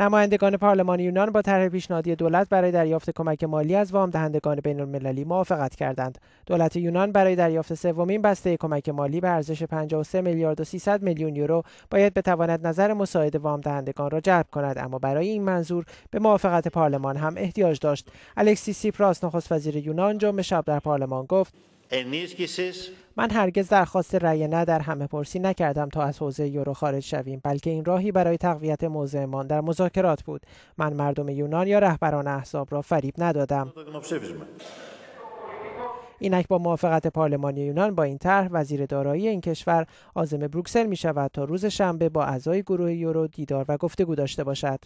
نمایندگان پارلمان یونان با طرح پیشنهادی دولت برای دریافت کمک مالی از وام دهندگان بین المللی موافقت کردند. دولت یونان برای دریافت سومین بسته کمک مالی به ارزش 53 میلیارد و 300 میلیون یورو باید بتواند نظر مساعد وام دهندگان را جلب کند اما برای این منظور به موافقت پارلمان هم احتیاج داشت. الکسی سیپراس نخست وزیر یونان جمع شب در پارلمان گفت من هرگز درخواست رأی نه در همه پرسی نکردم تا از حوزه یورو خارج شویم بلکه این راهی برای تقویت موضعمان در مذاکرات بود من مردم یونان یا رهبران احزاب را فریب ندادم اینک با موافقت پارلمان یونان با این طرح وزیر دارایی این کشور آزم بروکسل می شود تا روز شنبه با اعضای گروه یورو دیدار و گفتگو داشته باشد